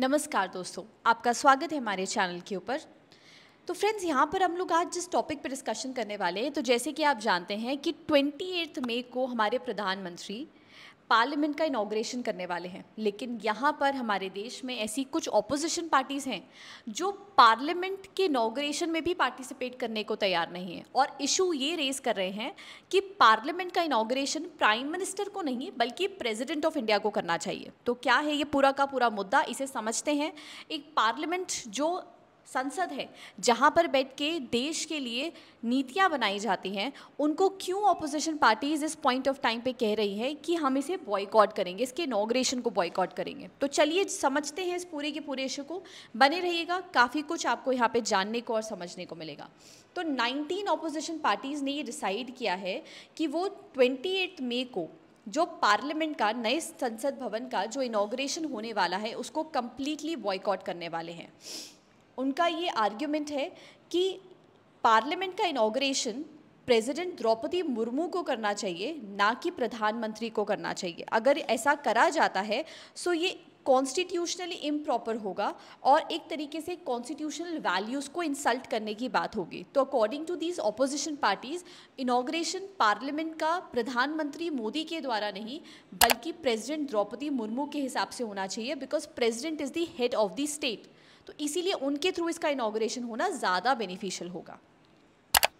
नमस्कार दोस्तों आपका स्वागत है हमारे चैनल के ऊपर तो फ्रेंड्स यहाँ पर हम लोग आज जिस टॉपिक पर डिस्कशन करने वाले हैं तो जैसे कि आप जानते हैं कि ट्वेंटी मई को हमारे प्रधानमंत्री पार्लियामेंट का इनाग्रेशन करने वाले हैं लेकिन यहाँ पर हमारे देश में ऐसी कुछ ऑपोजिशन पार्टीज़ हैं जो पार्लियामेंट के इनाग्रेशन में भी पार्टिसिपेट करने को तैयार नहीं है और इशू ये रेज कर रहे हैं कि पार्लियामेंट का इनाग्रेशन प्राइम मिनिस्टर को नहीं बल्कि प्रेजिडेंट ऑफ इंडिया को करना चाहिए तो क्या है ये पूरा का पूरा मुद्दा इसे समझते हैं एक पार्लियामेंट जो संसद है जहाँ पर बैठ के देश के लिए नीतियाँ बनाई जाती हैं उनको क्यों ऑपोजिशन पार्टीज इस पॉइंट ऑफ टाइम पे कह रही है कि हम इसे बॉयकॉट करेंगे इसके इनाग्रेशन को बॉयकॉट करेंगे तो चलिए समझते हैं इस पूरे के पूरे इशू को बने रहिएगा काफ़ी कुछ आपको यहाँ पे जानने को और समझने को मिलेगा तो 19 अपोजिशन पार्टीज़ ने ये डिसाइड किया है कि वो ट्वेंटी मई को जो पार्लियामेंट का नए संसद भवन का जो इनाग्रेशन होने वाला है उसको कम्प्लीटली बॉयकॉट करने वाले हैं उनका ये आर्ग्यूमेंट है कि पार्लियामेंट का इनाग्रेशन प्रेसिडेंट द्रौपदी मुर्मू को करना चाहिए ना कि प्रधानमंत्री को करना चाहिए अगर ऐसा करा जाता है सो ये कॉन्स्टिट्यूशनली इम्प्रॉपर होगा और एक तरीके से कॉन्स्टिट्यूशनल वैल्यूज़ को इंसल्ट करने की बात होगी तो according to these opposition parties inauguration parliament का प्रधानमंत्री मोदी के द्वारा नहीं बल्कि प्रेजिडेंट द्रौपदी मुर्मू के हिसाब से होना चाहिए because president is the head of the state तो इसीलिए उनके थ्रू इसका इनाग्रेशन होना ज़्यादा बेनिफिशियल होगा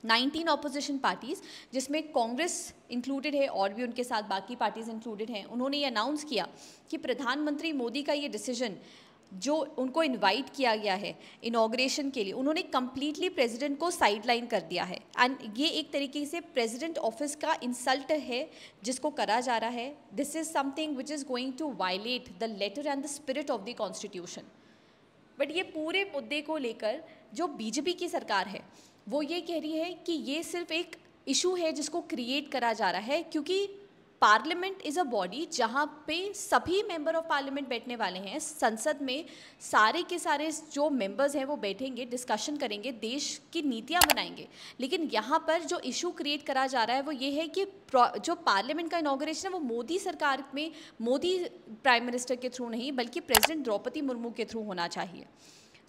19 ऑपोजिशन पार्टीज़ जिसमें कांग्रेस इंक्लूडेड है और भी उनके साथ बाकी पार्टीज़ इंक्लूडेड हैं उन्होंने ये अनाउंस किया कि प्रधानमंत्री मोदी का ये डिसीजन जो उनको इनवाइट किया गया है इनाग्रेशन के लिए उन्होंने कम्प्लीटली प्रेसिडेंट को साइडलाइन कर दिया है एंड ये एक तरीके से प्रेसिडेंट ऑफिस का इंसल्ट है जिसको करा जा रहा है this is something which is going to violate the letter and the spirit of the constitution but ये पूरे मुद्दे को लेकर जो बीजेपी की सरकार है वो ये कह रही है कि ये सिर्फ एक इशू है जिसको क्रिएट करा जा रहा है क्योंकि पार्लियामेंट इज़ अ बॉडी जहाँ पे सभी मेंबर ऑफ पार्लियामेंट बैठने वाले हैं संसद में सारे के सारे जो मेंबर्स हैं वो बैठेंगे डिस्कशन करेंगे देश की नीतियाँ बनाएंगे लेकिन यहाँ पर जो इशू क्रिएट करा जा रहा है वो ये है कि जो पार्लियामेंट का इनाग्रेशन है वो मोदी सरकार में मोदी प्राइम मिनिस्टर के थ्रू नहीं बल्कि प्रेजिडेंट द्रौपदी मुर्मू के थ्रू होना चाहिए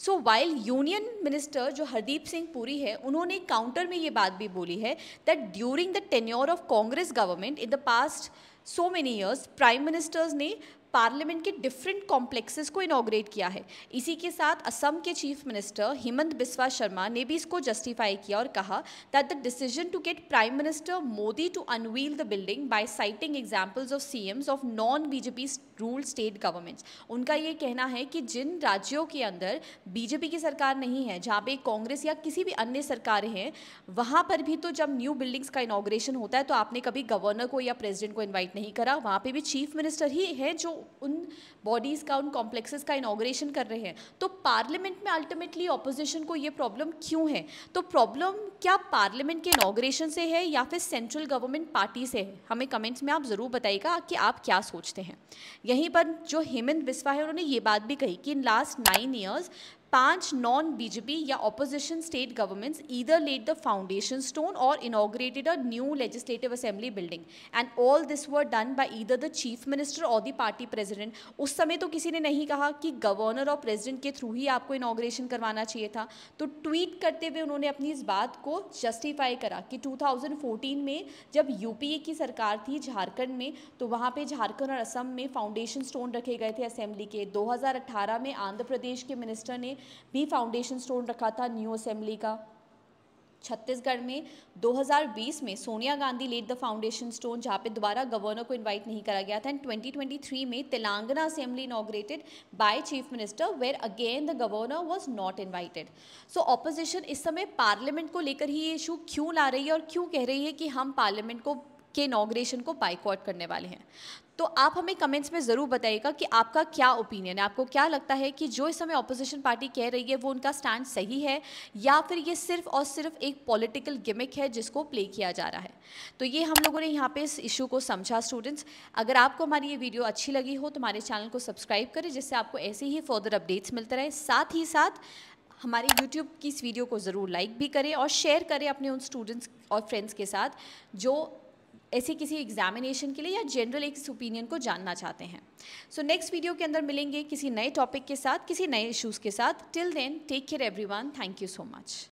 सो वाइल यूनियन मिनिस्टर जो हरदीप सिंह पुरी है उन्होंने काउंटर में ये बात भी बोली है that during the tenure of Congress government in the past so many years prime ministers ने पार्लियामेंट के डिफरेंट कॉम्प्लेक्सेस को इनाग्रेट किया है इसी के साथ असम के चीफ मिनिस्टर हेमंत बिस्वा शर्मा ने भी इसको जस्टिफाई किया और कहा that the decision to get prime minister Modi to unveil the building by citing examples of CMs of non BJP rule state governments उनका ये कहना है कि जिन राज्यों के अंदर बीजेपी की सरकार नहीं है जहाँ पे कांग्रेस या किसी भी अन्य सरकार हैं वहाँ पर भी तो जब न्यू बिल्डिंग्स का इनाग्रेशन होता है तो आपने कभी गवर्नर को या प्रेजिडेंट को इन्वाइट इनवाइट नहीं करा वहाँ पे भी चीफ मिनिस्टर ही है जो उन बॉडीज़ का उन कॉम्प्लेक्सेस का इनाग्रेशन कर रहे हैं तो पार्लियामेंट में अल्टीमेटली ऑपोजिशन को ये प्रॉब्लम क्यों है तो प्रॉब्लम क्या पार्लियामेंट के इनाग्रेशन से है या फिर सेंट्रल गवर्नमेंट पार्टी से है हमें कमेंट्स में आप ज़रूर बताइएगा कि आप क्या सोचते हैं यहीं पर जो हेमंत बिस्वा है उन्होंने ये बात भी कही कि इन लास्ट नाइन ईयर्स पांच नॉन बीजेपी या opposition state governments either laid the foundation stone और inaugurated a new legislative assembly building and all this were done by either the chief minister और द पार्टी प्रेसिडेंट उस समय तो किसी ने नहीं कहा कि गवर्नर और प्रेसिडेंट के थ्रू ही आपको इनाग्रेशन करवाना चाहिए था तो ट्वीट करते हुए उन्होंने अपनी इस बात को जस्टिफाई करा कि 2014 में जब यूपीए की सरकार थी झारखंड में तो वहाँ पर झारखंड और असम में फाउंडेशन स्टोन रखे गए थे असेंबली के दो में आंध्र प्रदेश के मिनिस्टर ने भी फाउंडेशन स्टोन रखा था न्यू असेंबली का छत्तीसगढ़ में 2020 में Sonia Gandhi laid the foundation stone जहाँ पे दोबारा गवर्नर को इनवाइट नहीं करा गया था एंड 2023 में Telangana assembly inaugurated by chief minister where again the governor was not invited so opposition इस समय पार्लियामेंट को लेकर ही ये इशू क्यों ला रही है और क्यों कह रही है कि हम पार्लियामेंट को के इनाग्रेशन को बाइकआउट करने वाले हैं तो आप हमें कमेंट्स में ज़रूर बताइएगा कि आपका क्या ओपिनियन है आपको क्या लगता है कि जो इस समय अपोजिशन पार्टी कह रही है वो उनका स्टैंड सही है या फिर ये सिर्फ और सिर्फ एक पॉलिटिकल गिमिक है जिसको प्ले किया जा रहा है तो ये हम लोगों ने यहाँ पे इस इशू को समझा स्टूडेंट्स अगर आपको हमारी ये वीडियो अच्छी लगी हो तो हमारे चैनल को सब्सक्राइब करें जिससे आपको ऐसे ही फर्दर अपडेट्स मिलते रहे साथ ही साथ हमारे यूट्यूब की इस वीडियो को ज़रूर लाइक भी करें और शेयर करें अपने उन स्टूडेंट्स और फ्रेंड्स के साथ जो ऐसे किसी एग्जामिनेशन के लिए या जनरल एक ओपिनियन को जानना चाहते हैं सो नेक्स्ट वीडियो के अंदर मिलेंगे किसी नए टॉपिक के साथ किसी नए इश्यूज़ के साथ till then take care everyone thank you so much